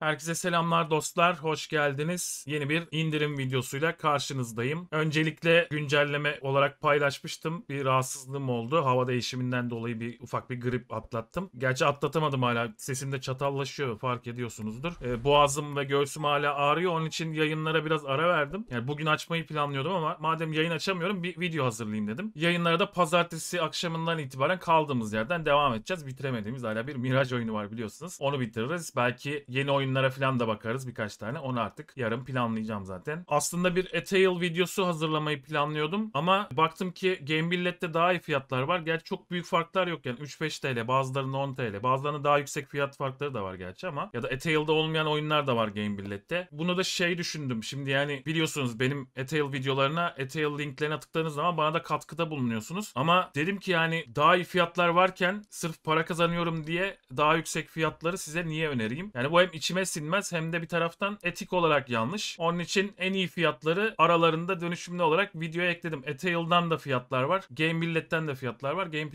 Herkese selamlar dostlar, hoş geldiniz. Yeni bir indirim videosuyla karşınızdayım. Öncelikle güncelleme olarak paylaşmıştım. Bir rahatsızlığım oldu. Hava değişiminden dolayı bir ufak bir grip atlattım. Gerçi atlatamadım hala. Sesimde çatallaşıyor fark ediyorsunuzdur. Ee, boğazım ve göğsüm hala ağrıyor. Onun için yayınlara biraz ara verdim. Yani bugün açmayı planlıyordum ama madem yayın açamıyorum bir video hazırlayayım dedim. Yayınlara da pazartesi akşamından itibaren kaldığımız yerden devam edeceğiz. Bitiremediğimiz hala bir miraj oyunu var biliyorsunuz. Onu bitiririz. Belki yeni oyun oyunlara falan da bakarız birkaç tane. Onu artık yarın planlayacağım zaten. Aslında bir A videosu hazırlamayı planlıyordum ama baktım ki game billette daha iyi fiyatlar var. Gerçi çok büyük farklar yok yani 3-5 TL bazılarının 10 TL bazılarının daha yüksek fiyat farkları da var gerçi ama ya da A olmayan oyunlar da var game billette. Bunu da şey düşündüm şimdi yani biliyorsunuz benim A videolarına A Tale linklerine tıkladığınız zaman bana da katkıda bulunuyorsunuz. Ama dedim ki yani daha iyi fiyatlar varken sırf para kazanıyorum diye daha yüksek fiyatları size niye önereyim? Yani bu hem içime silmez silmez hem de bir taraftan etik olarak yanlış. Onun için en iyi fiyatları aralarında dönüşümlü olarak videoya ekledim. Etail'dan da fiyatlar var. Game de fiyatlar var. Game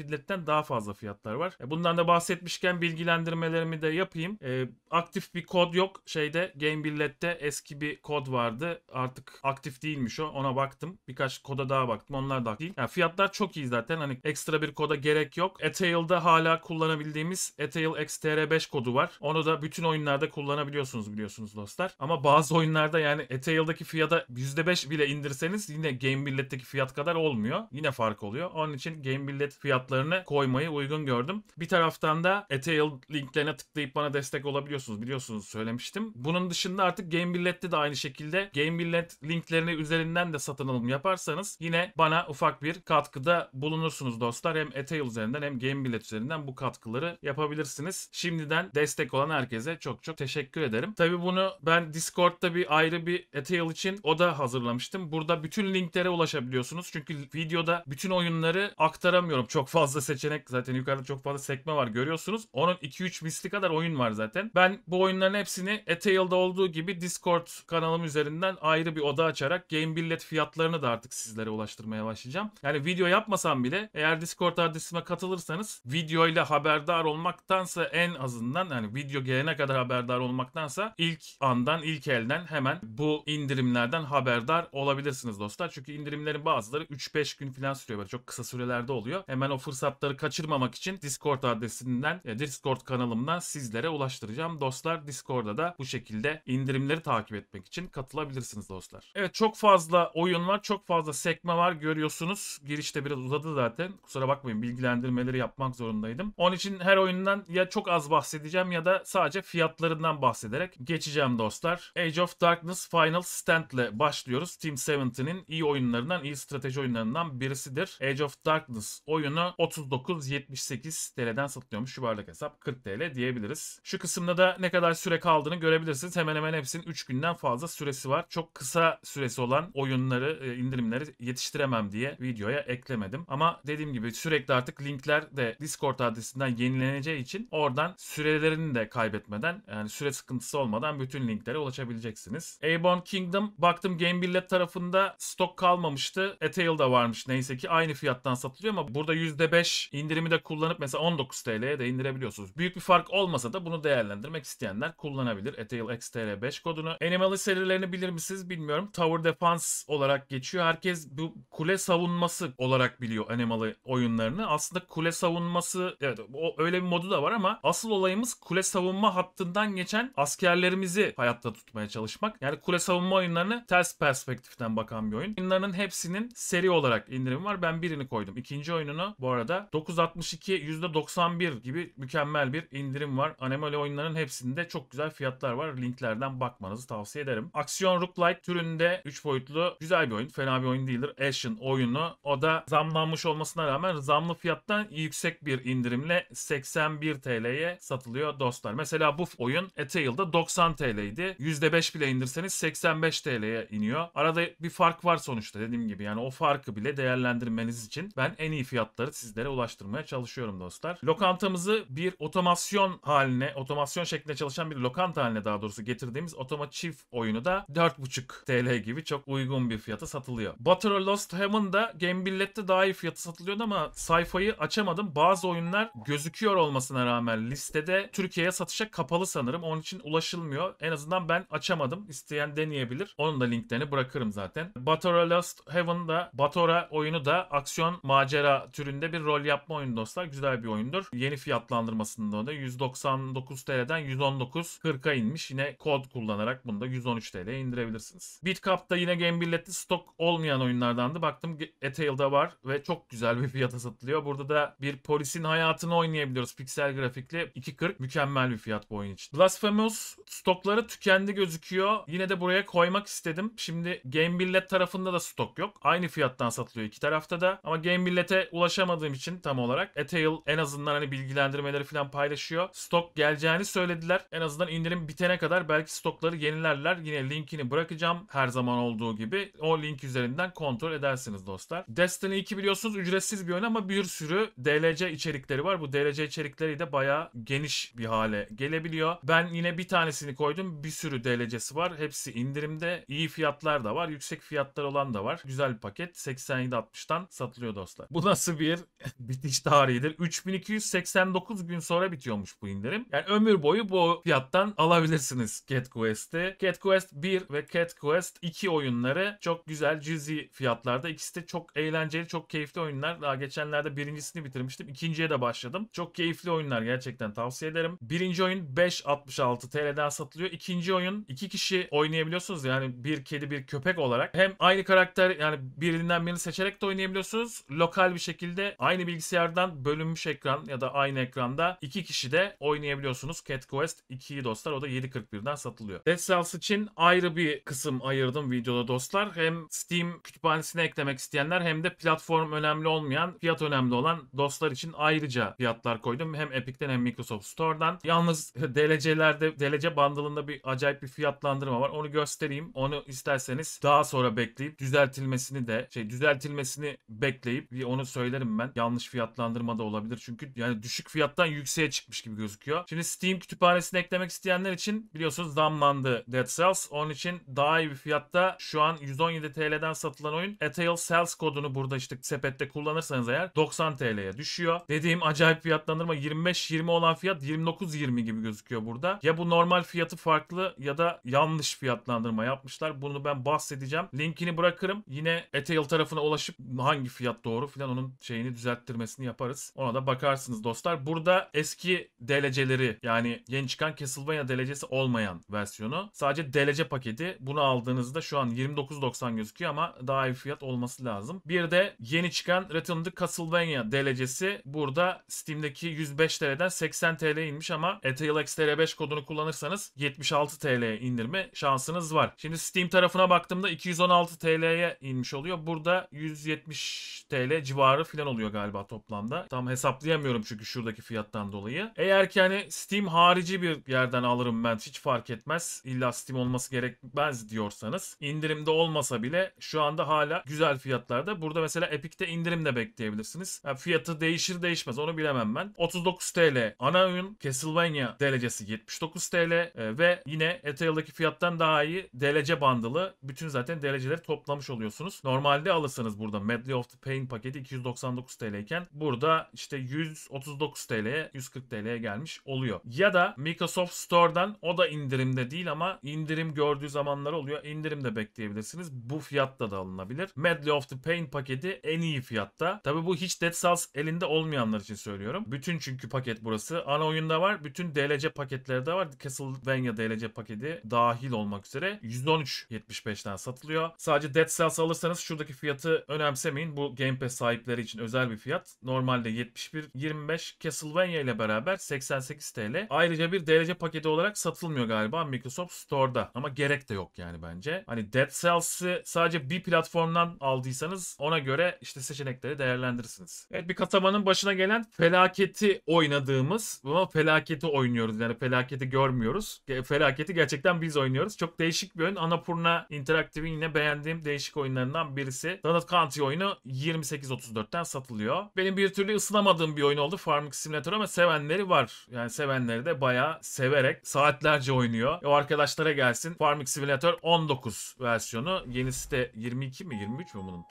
daha fazla fiyatlar var. E, bundan da bahsetmişken bilgilendirmelerimi de yapayım. E, aktif bir kod yok. Şeyde Gamebillette Millet'te eski bir kod vardı. Artık aktif değilmiş o. Ona baktım. Birkaç koda daha baktım. Onlar da değil. Yani fiyatlar çok iyi zaten. Hani ekstra bir koda gerek yok. Etail'da hala kullanabildiğimiz Etail XTR5 kodu var. Onu da bütün oyunlarda kullanabiliyoruz kullanabiliyorsunuz biliyorsunuz dostlar. Ama bazı oyunlarda yani Etail'daki fiyata %5 bile indirseniz yine Gamebillet'teki fiyat kadar olmuyor. Yine fark oluyor. Onun için Gamebillet fiyatlarını koymayı uygun gördüm. Bir taraftan da Etail linklerine tıklayıp bana destek olabiliyorsunuz biliyorsunuz söylemiştim. Bunun dışında artık Game de aynı şekilde Gamebillet linklerini üzerinden de satın alım yaparsanız yine bana ufak bir katkıda bulunursunuz dostlar. Hem Etail üzerinden hem Gamebillet üzerinden bu katkıları yapabilirsiniz. Şimdiden destek olan herkese çok çok teşekkür teşekkür ederim. Tabii bunu ben Discord'da bir ayrı bir Etail için o da hazırlamıştım. Burada bütün linklere ulaşabiliyorsunuz. Çünkü videoda bütün oyunları aktaramıyorum. Çok fazla seçenek zaten yukarıda çok fazla sekme var görüyorsunuz. Onun 2-3 misli kadar oyun var zaten. Ben bu oyunların hepsini Etail'da olduğu gibi Discord kanalım üzerinden ayrı bir oda açarak game billet fiyatlarını da artık sizlere ulaştırmaya başlayacağım. Yani video yapmasam bile eğer Discord adresime katılırsanız videoyla haberdar olmaktansa en azından yani video gelene kadar haberdar olmak olmaktansa ilk andan, ilk elden hemen bu indirimlerden haberdar olabilirsiniz dostlar. Çünkü indirimlerin bazıları 3-5 gün falan sürüyor. Böyle çok kısa sürelerde oluyor. Hemen o fırsatları kaçırmamak için Discord adresinden, e, Discord kanalımdan sizlere ulaştıracağım. Dostlar Discord'da da bu şekilde indirimleri takip etmek için katılabilirsiniz dostlar. Evet çok fazla oyun var, çok fazla sekme var görüyorsunuz. Girişte biraz uzadı zaten. Kusura bakmayın bilgilendirmeleri yapmak zorundaydım. Onun için her oyundan ya çok az bahsedeceğim ya da sadece fiyatlarından bahsedeceğim bahsederek geçeceğim dostlar. Age of Darkness Final Stand ile başlıyoruz. Team 70'nin iyi oyunlarından, iyi strateji oyunlarından birisidir. Age of Darkness oyunu 39.78 TL'den satılıyormuş. varlık hesap 40 TL diyebiliriz. Şu kısımda da ne kadar süre kaldığını görebilirsiniz. Hemen hemen hepsinin 3 günden fazla süresi var. Çok kısa süresi olan oyunları, e, indirimleri yetiştiremem diye videoya eklemedim. Ama dediğim gibi sürekli artık linkler de Discord adresinden yenileneceği için oradan sürelerini de kaybetmeden yani süre sıkıntısı olmadan bütün linklere ulaşabileceksiniz. Airborne Kingdom baktım Game Billet tarafında stok kalmamıştı. Etail da varmış neyse ki aynı fiyattan satılıyor ama burada %5 indirimi de kullanıp mesela 19 TL'ye de indirebiliyorsunuz. Büyük bir fark olmasa da bunu değerlendirmek isteyenler kullanabilir. Etail XTR5 kodunu. Animalist serilerini bilir misiniz bilmiyorum. Tower Defense olarak geçiyor. Herkes bu kule savunması olarak biliyor Animal'ı oyunlarını. Aslında kule savunması evet o, öyle bir modu da var ama asıl olayımız kule savunma hattından geçen rağmen askerlerimizi hayatta tutmaya çalışmak. Yani kule savunma oyunlarını ters perspektiften bakan bir oyun. Oyunların hepsinin seri olarak indirimi var. Ben birini koydum. İkinci oyununu bu arada 9.62'ye %91 gibi mükemmel bir indirim var. Anemoli oyunların hepsinde çok güzel fiyatlar var. Linklerden bakmanızı tavsiye ederim. Aksiyon roguelike türünde 3 boyutlu güzel bir oyun. Fena bir oyun değildir. Action oyunu. O da zamlanmış olmasına rağmen zamlı fiyattan yüksek bir indirimle 81 TL'ye satılıyor dostlar. Mesela bu oyun Etail'da 90 TL'ydi. %5 bile indirseniz 85 TL'ye iniyor. Arada bir fark var sonuçta dediğim gibi. Yani o farkı bile değerlendirmeniz için ben en iyi fiyatları sizlere ulaştırmaya çalışıyorum dostlar. Lokantamızı bir otomasyon haline, otomasyon şeklinde çalışan bir lokanta haline daha doğrusu getirdiğimiz Otoma çift oyunu da 4,5 TL gibi çok uygun bir fiyata satılıyor. Butter Lost Heaven'da Gamebille'de daha iyi fiyatı satılıyordu ama sayfayı açamadım. Bazı oyunlar gözüküyor olmasına rağmen listede Türkiye'ye satışa kapalı sanırım. Onun onun için ulaşılmıyor. En azından ben açamadım. İsteyen deneyebilir. Onun da linklerini bırakırım zaten. Batora Lost Heaven'da Batora oyunu da aksiyon macera türünde bir rol yapma oyunu dostlar. Güzel bir oyundur. Yeni fiyatlandırmasında da 199 TL'den 119 40'a inmiş. Yine kod kullanarak bunu da 113 TL'ye indirebilirsiniz. Bitcup'ta yine Gambilletti stok olmayan oyunlardandı. Baktım Etail'da var ve çok güzel bir fiyata satılıyor. Burada da bir polisin hayatını oynayabiliyoruz. Piksel grafikli 2.40 mükemmel bir fiyat bu oyun için. Blasphemy Blasphemous stokları tükendi gözüküyor. Yine de buraya koymak istedim. Şimdi Game Millet tarafında da stok yok. Aynı fiyattan satılıyor iki tarafta da. Ama Game Millet'e ulaşamadığım için tam olarak Etail en azından hani bilgilendirmeleri falan paylaşıyor. Stok geleceğini söylediler. En azından indirim bitene kadar belki stokları yenilerler. Yine linkini bırakacağım her zaman olduğu gibi. O link üzerinden kontrol edersiniz dostlar. Destiny 2 biliyorsunuz ücretsiz bir oyun ama bir sürü DLC içerikleri var. Bu DLC içerikleri de bayağı geniş bir hale gelebiliyor. Ben yine bir tanesini koydum. Bir sürü DLC'si var. Hepsi indirimde. İyi fiyatlar da var. Yüksek fiyatlar olan da var. Güzel bir paket. 87.60'tan satılıyor dostlar. Bu nasıl bir bitiş tarihidir? 3289 gün sonra bitiyormuş bu indirim. Yani ömür boyu bu fiyattan alabilirsiniz Cat Quest'i. Cat Quest 1 ve Cat Quest 2 oyunları çok güzel cüzi fiyatlarda. İkisi de çok eğlenceli, çok keyifli oyunlar. Daha geçenlerde birincisini bitirmiştim. İkinciye de başladım. Çok keyifli oyunlar gerçekten tavsiye ederim. Birinci oyun 5.66 6 TL'den satılıyor. İkinci oyun iki kişi oynayabiliyorsunuz. Yani bir kedi bir köpek olarak. Hem aynı karakter yani birinden birini seçerek de oynayabiliyorsunuz. Lokal bir şekilde aynı bilgisayardan bölünmüş ekran ya da aynı ekranda iki kişi de oynayabiliyorsunuz. Cat Quest 2'yi dostlar o da 7.41'den satılıyor. Dead Cells için ayrı bir kısım ayırdım videoda dostlar. Hem Steam kütüphanesine eklemek isteyenler hem de platform önemli olmayan, fiyat önemli olan dostlar için ayrıca fiyatlar koydum. Hem Epic'ten hem Microsoft Store'dan. Yalnız DLC'ler derece, derece bandılında bir acayip bir fiyatlandırma var. Onu göstereyim. Onu isterseniz daha sonra bekleyip düzeltilmesini de şey düzeltilmesini bekleyip bir onu söylerim ben. Yanlış fiyatlandırma da olabilir. Çünkü yani düşük fiyattan yükseğe çıkmış gibi gözüküyor. Şimdi Steam kütüphanesini eklemek isteyenler için biliyorsunuz zamlandı Dead Cells. Onun için daha iyi bir fiyatta şu an 117 TL'den satılan oyun A Tale Cells kodunu burada işte sepette kullanırsanız eğer 90 TL'ye düşüyor. Dediğim acayip fiyatlandırma 25-20 olan fiyat 29-20 gibi gözüküyor burada. Ya bu normal fiyatı farklı ya da yanlış fiyatlandırma yapmışlar. Bunu ben bahsedeceğim. Linkini bırakırım. Yine Etail tarafına ulaşıp hangi fiyat doğru filan onun şeyini düzelttirmesini yaparız. Ona da bakarsınız dostlar. Burada eski DLC'leri yani yeni çıkan Castlevania DLC'si olmayan versiyonu. Sadece DLC paketi. Bunu aldığınızda şu an 29.90 gözüküyor ama daha iyi fiyat olması lazım. Bir de yeni çıkan Return to Castlevania DLC'si burada Steam'deki 105 TL'den 80 TL inmiş ama Etail XTR5 kodu kodunu kullanırsanız 76 TL'ye indirme şansınız var. Şimdi Steam tarafına baktığımda 216 TL'ye inmiş oluyor. Burada 170 TL civarı falan oluyor galiba toplamda. Tam hesaplayamıyorum çünkü şuradaki fiyattan dolayı. Eğer ki hani Steam harici bir yerden alırım ben hiç fark etmez. İlla Steam olması gerekmez diyorsanız indirimde olmasa bile şu anda hala güzel fiyatlarda. Burada mesela Epic'te indirim de bekleyebilirsiniz. Yani fiyatı değişir değişmez onu bilemem ben. 39 TL ana oyun Castlevania derecesi 70 79 TL e, ve yine Ethereum'daki fiyattan daha iyi DLC bandılı. Bütün zaten DLC'leri toplamış oluyorsunuz. Normalde alırsanız burada Medley of the Pain paketi 299 TL iken burada işte 139 TL'ye 140 TL'ye gelmiş oluyor. Ya da Microsoft Store'dan o da indirimde değil ama indirim gördüğü zamanlar oluyor. İndirim bekleyebilirsiniz. Bu fiyatta da alınabilir. Medley of the Pain paketi en iyi fiyatta. Tabi bu hiç Dead Cells elinde olmayanlar için söylüyorum. Bütün çünkü paket burası. Ana oyunda var. Bütün DLC paketleri paketler var. Castlevania DLC paketi dahil olmak üzere 113.75'ten satılıyor. Sadece Dead Cells alırsanız şuradaki fiyatı önemsemeyin. Bu Game Pass sahipleri için özel bir fiyat. Normalde 71.25 Castlevania ile beraber 88 TL. Ayrıca bir DLC paketi olarak satılmıyor galiba Microsoft Store'da. Ama gerek de yok yani bence. Hani Dead Cells'ı sadece bir platformdan aldıysanız ona göre işte seçenekleri değerlendirirsiniz. Evet bir kasabanın başına gelen felaketi oynadığımız ama felaketi oynuyoruz. Yani felaket felaketi görmüyoruz. Felaketi gerçekten biz oynuyoruz. Çok değişik bir oyun. Anapurna Interactive'in yine beğendiğim değişik oyunlarından birisi. Donut Country oyunu 28.34'ten satılıyor. Benim bir türlü ısınamadığım bir oyun oldu Farming Simulator ama sevenleri var. Yani sevenleri de bayağı severek saatlerce oynuyor. E, o arkadaşlara gelsin. Farming Simulator 19 versiyonu. Yeni site 22 mi 23 mi bunun?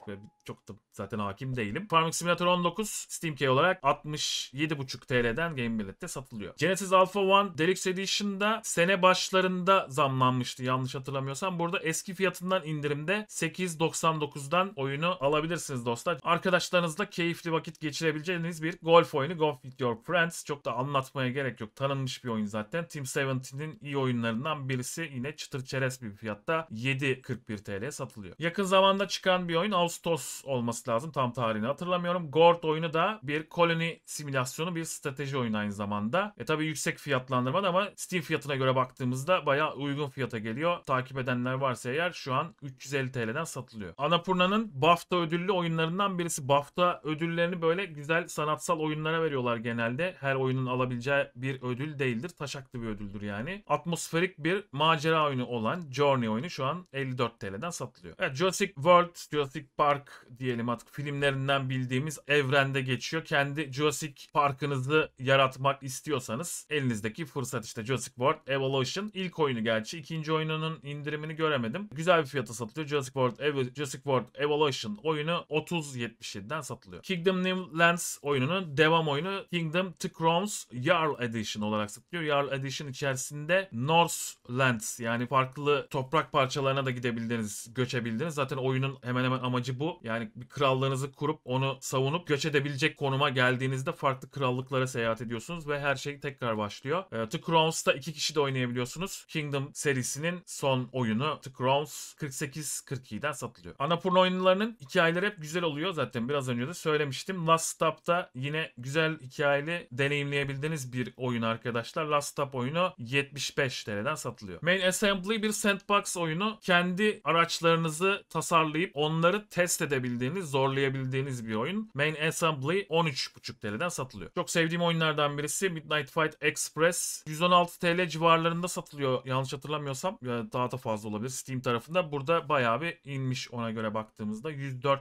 Çok da zaten hakim değilim. Farming Simulator 19 Steam Key olarak 67.5 TL'den Game Billet'te satılıyor. Genesis Alpha 1 Deluxe Edition'da sene başlarında zamlanmıştı yanlış hatırlamıyorsam. Burada eski fiyatından indirimde 8.99'dan oyunu alabilirsiniz dostlar. Arkadaşlarınızla keyifli vakit geçirebileceğiniz bir golf oyunu Golf With Your Friends. Çok da anlatmaya gerek yok. Tanınmış bir oyun zaten. Team 17'nin iyi oyunlarından birisi yine çıtır çerez bir fiyatta 7.41 TL satılıyor. Yakın zamanda çıkan bir oyun Ağustos olması lazım. Tam tarihini hatırlamıyorum. Gord oyunu da bir koloni simülasyonu bir strateji oyunu aynı zamanda. E tabi yüksek fiyatlandırma ama Steam fiyatına göre baktığımızda baya uygun fiyata geliyor. Takip edenler varsa eğer şu an 350 TL'den satılıyor. Anapurna'nın BAFTA ödüllü oyunlarından birisi. BAFTA ödüllerini böyle güzel sanatsal oyunlara veriyorlar genelde. Her oyunun alabileceği bir ödül değildir. Taşaklı bir ödüldür yani. Atmosferik bir macera oyunu olan Journey oyunu şu an 54 TL'den satılıyor. Evet, Jurassic World, Jurassic Park diyelim artık filmlerinden bildiğimiz evrende geçiyor. Kendi Jurassic Park'ınızı yaratmak istiyorsanız elinizdeki fırsat işte işte Jurassic World Evolution ilk oyunu gerçi. ikinci oyununun indirimini göremedim. Güzel bir fiyata satılıyor. Jurassic World, Ev Jurassic World Evolution oyunu 30.77'den satılıyor. Kingdom New Lands oyununun devam oyunu Kingdom to Crowns Jarl Edition olarak satılıyor. Jarl Edition içerisinde Norse Lands yani farklı toprak parçalarına da gidebildiğiniz, göçebildiğiniz. Zaten oyunun hemen hemen amacı bu. Yani bir krallığınızı kurup onu savunup göç edebilecek konuma geldiğinizde farklı krallıklara seyahat ediyorsunuz ve her şey tekrar başlıyor. E, ee, to Crowns Crowns'ta iki kişi de oynayabiliyorsunuz. Kingdom serisinin son oyunu The Crowns 48-42'den satılıyor. Annapurna oyunlarının hikayeleri hep güzel oluyor zaten biraz önce de söylemiştim. Last Stop'ta yine güzel hikayeli deneyimleyebildiğiniz bir oyun arkadaşlar. Last Stop oyunu 75 TL'den satılıyor. Main Assembly bir sandbox oyunu. Kendi araçlarınızı tasarlayıp onları test edebildiğiniz, zorlayabildiğiniz bir oyun. Main Assembly 13,5 TL'den satılıyor. Çok sevdiğim oyunlardan birisi Midnight Fight Express. 110 16 TL civarlarında satılıyor yanlış hatırlamıyorsam. Daha da fazla olabilir Steam tarafında. Burada bayağı bir inmiş ona göre baktığımızda. 104,5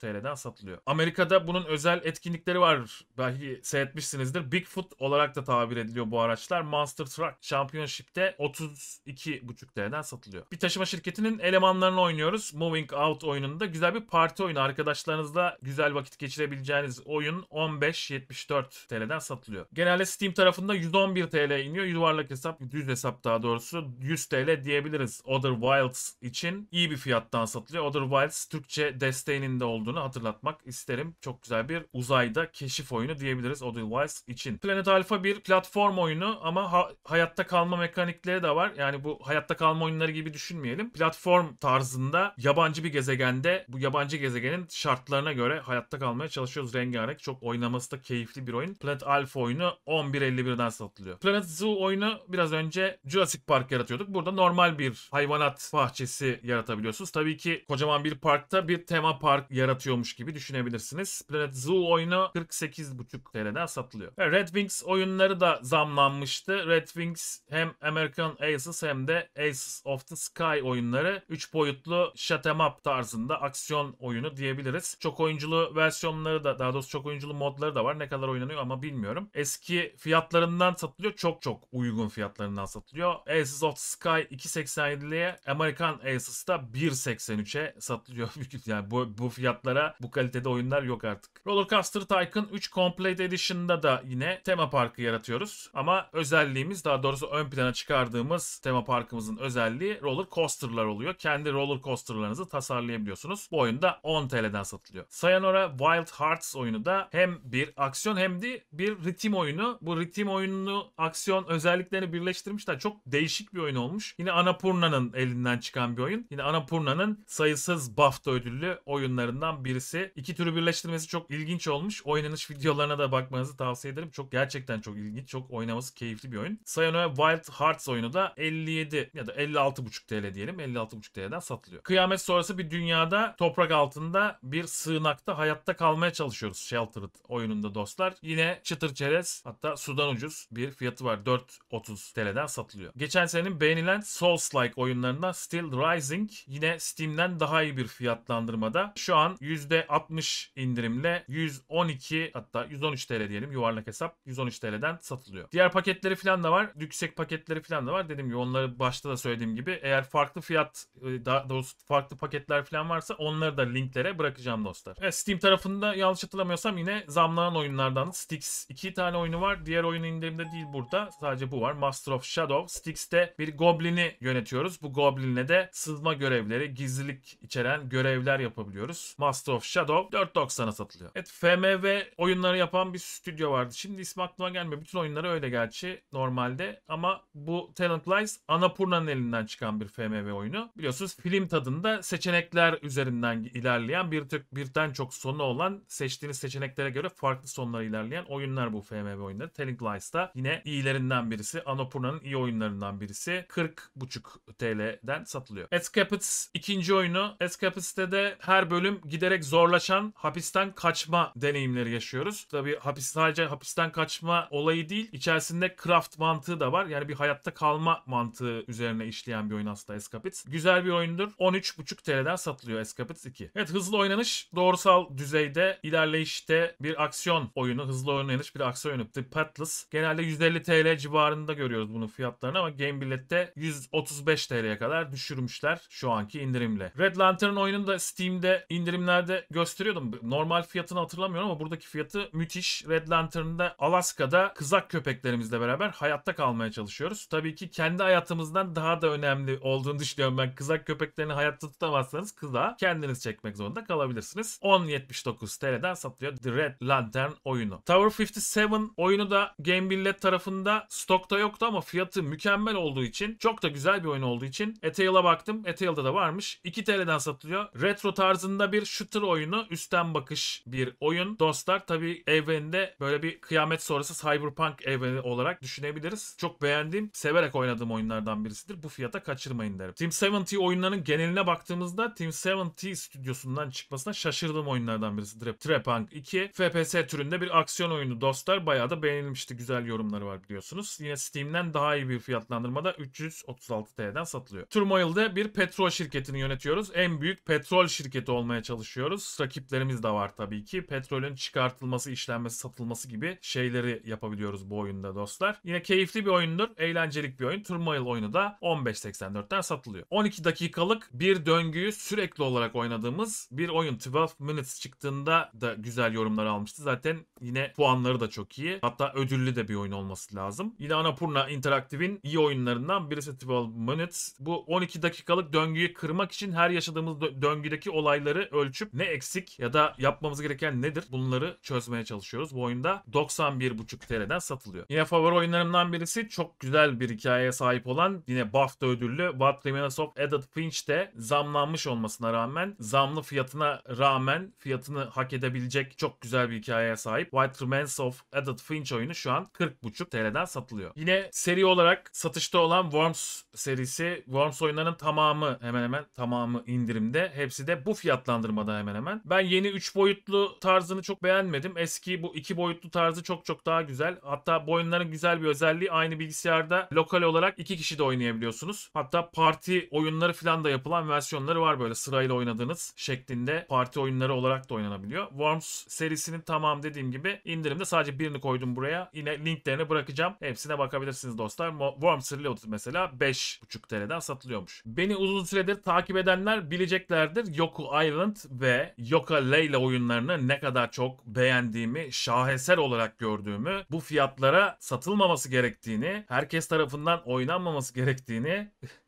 TL'den satılıyor. Amerika'da bunun özel etkinlikleri var. Belki seyretmişsinizdir. Bigfoot olarak da tabir ediliyor bu araçlar. Monster Truck Championship'te 32,5 TL'den satılıyor. Bir taşıma şirketinin elemanlarını oynuyoruz. Moving Out oyununda güzel bir parti oyunu. Arkadaşlarınızla güzel vakit geçirebileceğiniz oyun 15.74 TL'den satılıyor. Genelde Steam tarafında 111 TL bilmiyor. Yuvarlak hesap, düz hesap daha doğrusu 100 TL diyebiliriz. Other Wilds için iyi bir fiyattan satılıyor. Other Wilds Türkçe desteğinin de olduğunu hatırlatmak isterim. Çok güzel bir uzayda keşif oyunu diyebiliriz Other Wilds için. Planet Alpha bir platform oyunu ama ha- hayatta kalma mekanikleri de var. Yani bu hayatta kalma oyunları gibi düşünmeyelim. Platform tarzında yabancı bir gezegende bu yabancı gezegenin şartlarına göre hayatta kalmaya çalışıyoruz rengarenk. Çok oynaması da keyifli bir oyun. Planet Alpha oyunu 11.51'den satılıyor. Planet zoo oyunu biraz önce Jurassic Park yaratıyorduk. Burada normal bir hayvanat bahçesi yaratabiliyorsunuz. Tabii ki kocaman bir parkta bir tema park yaratıyormuş gibi düşünebilirsiniz. Planet Zoo oyunu 48,5 TL'den satılıyor. Red Wings oyunları da zamlanmıştı. Red Wings hem American Aces hem de Aces of the Sky oyunları 3 boyutlu shoot'em up tarzında aksiyon oyunu diyebiliriz. Çok oyunculu versiyonları da daha doğrusu çok oyunculu modları da var. Ne kadar oynanıyor ama bilmiyorum. Eski fiyatlarından satılıyor. Çok çok uygun fiyatlarından satılıyor. Aces of Sky 2.87'liye Amerikan Aces da 1.83'e satılıyor. yani bu, bu fiyatlara bu kalitede oyunlar yok artık. Rollercoaster Tycoon 3 Complete Edition'da da yine tema parkı yaratıyoruz. Ama özelliğimiz daha doğrusu ön plana çıkardığımız tema parkımızın özelliği roller coaster'lar oluyor. Kendi roller coaster'larınızı tasarlayabiliyorsunuz. Bu oyunda 10 TL'den satılıyor. Sayonara Wild Hearts oyunu da hem bir aksiyon hem de bir ritim oyunu. Bu ritim oyununu aksiyon aksiyon özelliklerini birleştirmişler. Çok değişik bir oyun olmuş. Yine Anapurna'nın elinden çıkan bir oyun. Yine Anapurna'nın sayısız BAFTA ödüllü oyunlarından birisi. İki türü birleştirmesi çok ilginç olmuş. Oynanış videolarına da bakmanızı tavsiye ederim. Çok gerçekten çok ilginç. Çok oynaması keyifli bir oyun. Sayonara Wild Hearts oyunu da 57 ya da 56,5 TL diyelim. 56,5 TL'den satılıyor. Kıyamet sonrası bir dünyada toprak altında bir sığınakta hayatta kalmaya çalışıyoruz Sheltered oyununda dostlar. Yine çıtır çerez hatta sudan ucuz bir fiyatı var 4.30 TL'den satılıyor. Geçen senenin beğenilen Souls-like oyunlarından Still Rising yine Steam'den daha iyi bir fiyatlandırmada. Şu an %60 indirimle 112 hatta 113 TL diyelim yuvarlak hesap 113 TL'den satılıyor. Diğer paketleri falan da var. Yüksek paketleri falan da var. Dediğim gibi onları başta da söylediğim gibi eğer farklı fiyat e, daha doğrusu farklı paketler falan varsa onları da linklere bırakacağım dostlar. Evet, Steam tarafında yanlış hatırlamıyorsam yine zamlanan oyunlardan Stix 2 tane oyunu var. Diğer oyunu indirimde değil burada. Sadece bu var. Master of Shadow. Styx'te bir goblini yönetiyoruz. Bu goblinle de sızma görevleri, gizlilik içeren görevler yapabiliyoruz. Master of Shadow 4.90'a satılıyor. Evet FMV oyunları yapan bir stüdyo vardı. Şimdi ismi aklıma gelmiyor. Bütün oyunları öyle gerçi normalde ama bu Talent Lies Anapurna'nın elinden çıkan bir FMV oyunu. Biliyorsunuz film tadında seçenekler üzerinden ilerleyen bir tık birden çok sonu olan seçtiğiniz seçeneklere göre farklı sonlara ilerleyen oyunlar bu FMV oyunları. Telling Lies'da yine iyilerin ürünlerinden birisi. Anapurna'nın iyi oyunlarından birisi. 40,5 TL'den satılıyor. Escapades ikinci oyunu. Escapates'te de her bölüm giderek zorlaşan hapisten kaçma deneyimleri yaşıyoruz. Tabi hapis sadece hapisten kaçma olayı değil. İçerisinde craft mantığı da var. Yani bir hayatta kalma mantığı üzerine işleyen bir oyun aslında Escapades. Güzel bir oyundur. 13,5 TL'den satılıyor Escapades 2. Evet hızlı oynanış doğrusal düzeyde ilerleyişte bir aksiyon oyunu. Hızlı oynanış bir aksiyon oyunu. The Patless. Genelde 150 TL civarında görüyoruz bunun fiyatlarını ama Game Billet'te 135 TL'ye kadar düşürmüşler şu anki indirimle. Red Lantern oyununu da Steam'de indirimlerde gösteriyordum. Normal fiyatını hatırlamıyorum ama buradaki fiyatı müthiş. Red Lantern'da Alaska'da kızak köpeklerimizle beraber hayatta kalmaya çalışıyoruz. Tabii ki kendi hayatımızdan daha da önemli olduğunu düşünüyorum ben. Kızak köpeklerini hayatta tutamazsanız kıza kendiniz çekmek zorunda kalabilirsiniz. 10.79 TL'den satılıyor The Red Lantern oyunu. Tower 57 oyunu da Game Billet tarafında stokta yoktu ama fiyatı mükemmel olduğu için çok da güzel bir oyun olduğu için Etail'a baktım. Etail'da da varmış. 2 TL'den satılıyor. Retro tarzında bir shooter oyunu. Üstten bakış bir oyun. Dostlar tabi evreninde böyle bir kıyamet sonrası cyberpunk evreni olarak düşünebiliriz. Çok beğendiğim, severek oynadığım oyunlardan birisidir. Bu fiyata kaçırmayın derim. Team 70 oyunlarının geneline baktığımızda Team 70 stüdyosundan çıkmasına şaşırdığım oyunlardan birisidir. Trap, 2 FPS türünde bir aksiyon oyunu dostlar. Bayağı da beğenilmişti. Güzel yorumları var biliyorsunuz alabiliyorsunuz. Yine Steam'den daha iyi bir fiyatlandırmada 336 TL'den satılıyor. Turmoil'de bir petrol şirketini yönetiyoruz. En büyük petrol şirketi olmaya çalışıyoruz. Rakiplerimiz de var tabii ki. Petrolün çıkartılması, işlenmesi, satılması gibi şeyleri yapabiliyoruz bu oyunda dostlar. Yine keyifli bir oyundur. Eğlencelik bir oyun. Turmoil oyunu da 15.84'ten satılıyor. 12 dakikalık bir döngüyü sürekli olarak oynadığımız bir oyun. 12 Minutes çıktığında da güzel yorumlar almıştı. Zaten yine puanları da çok iyi. Hatta ödüllü de bir oyun olması lazım lazım. Yine Anapurna Interactive'in iyi oyunlarından birisi 12 Minutes. Bu 12 dakikalık döngüyü kırmak için her yaşadığımız döngüdeki olayları ölçüp ne eksik ya da yapmamız gereken nedir bunları çözmeye çalışıyoruz. Bu oyunda 91,5 TL'den satılıyor. Yine favori oyunlarımdan birisi çok güzel bir hikayeye sahip olan yine BAFTA ödüllü What Remains of Edith Finch de zamlanmış olmasına rağmen zamlı fiyatına rağmen fiyatını hak edebilecek çok güzel bir hikayeye sahip. What Remains of Edith Finch oyunu şu an 40,5 TL'den hala satılıyor. Yine seri olarak satışta olan Worms serisi, Worms oyunlarının tamamı hemen hemen tamamı indirimde. Hepsi de bu fiyatlandırmada hemen hemen. Ben yeni 3 boyutlu tarzını çok beğenmedim. Eski bu 2 boyutlu tarzı çok çok daha güzel. Hatta bu oyunların güzel bir özelliği aynı bilgisayarda lokal olarak 2 kişi de oynayabiliyorsunuz. Hatta parti oyunları falan da yapılan versiyonları var böyle sırayla oynadığınız şeklinde parti oyunları olarak da oynanabiliyor. Worms serisinin tamam dediğim gibi indirimde sadece birini koydum buraya. Yine linklerini bırakacağım koyacağım. Hepsine bakabilirsiniz dostlar. Worms Reloaded mesela 5.5 TL'den satılıyormuş. Beni uzun süredir takip edenler bileceklerdir. Yoku Island ve Yoka Lay'la oyunlarını ne kadar çok beğendiğimi, şaheser olarak gördüğümü, bu fiyatlara satılmaması gerektiğini, herkes tarafından oynanmaması gerektiğini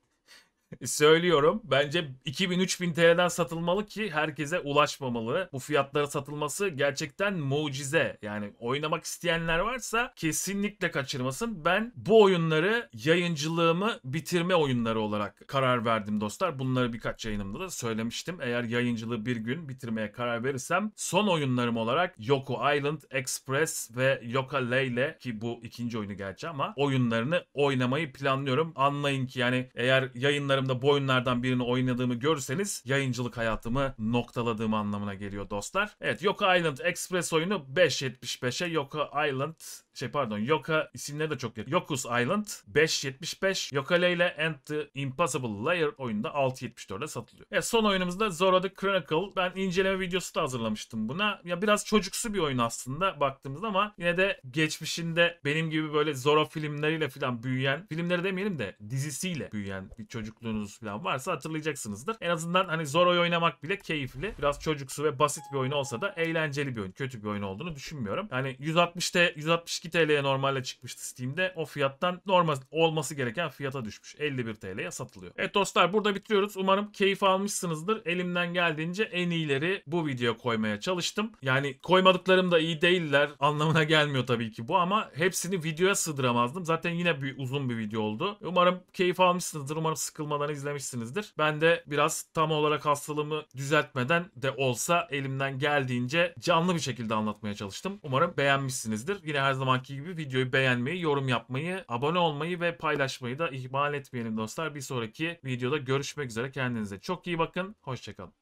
söylüyorum. Bence 2000-3000 TL'den satılmalı ki herkese ulaşmamalı. Bu fiyatlara satılması gerçekten mucize. Yani oynamak isteyenler varsa kesinlikle kaçırmasın. Ben bu oyunları yayıncılığımı bitirme oyunları olarak karar verdim dostlar. Bunları birkaç yayınımda da söylemiştim. Eğer yayıncılığı bir gün bitirmeye karar verirsem son oyunlarım olarak Yoku Island, Express ve Yoka Leyle ki bu ikinci oyunu gerçi ama oyunlarını oynamayı planlıyorum. Anlayın ki yani eğer yayınlarım videolarımda bu oyunlardan birini oynadığımı görürseniz yayıncılık hayatımı noktaladığım anlamına geliyor dostlar. Evet Yoka Island Express oyunu 5.75'e Yoka Island şey pardon Yoka isimleri de çok yakın. Yokus Island 5.75 Yoka Leyla And the Impossible Layer oyunda 6.74'e satılıyor. E son oyunumuzda Zora the Chronicle. Ben inceleme videosu da hazırlamıştım buna. Ya biraz çocuksu bir oyun aslında baktığımızda ama yine de geçmişinde benim gibi böyle Zora filmleriyle falan büyüyen, filmleri demeyelim de dizisiyle büyüyen bir çocukluğunuz falan varsa hatırlayacaksınızdır. En azından hani Zora'yı oynamak bile keyifli. Biraz çocuksu ve basit bir oyun olsa da eğlenceli bir oyun. Kötü bir oyun olduğunu düşünmüyorum. Yani 160'te 160 72 TL'ye normalde çıkmıştı Steam'de. O fiyattan normal olması gereken fiyata düşmüş. 51 TL'ye satılıyor. Evet dostlar burada bitiriyoruz. Umarım keyif almışsınızdır. Elimden geldiğince en iyileri bu video koymaya çalıştım. Yani koymadıklarım da iyi değiller anlamına gelmiyor tabii ki bu ama hepsini videoya sığdıramazdım. Zaten yine bir uzun bir video oldu. Umarım keyif almışsınızdır. Umarım sıkılmadan izlemişsinizdir. Ben de biraz tam olarak hastalığımı düzeltmeden de olsa elimden geldiğince canlı bir şekilde anlatmaya çalıştım. Umarım beğenmişsinizdir. Yine her zaman zamanki gibi videoyu beğenmeyi, yorum yapmayı, abone olmayı ve paylaşmayı da ihmal etmeyelim dostlar. Bir sonraki videoda görüşmek üzere. Kendinize çok iyi bakın. Hoşçakalın.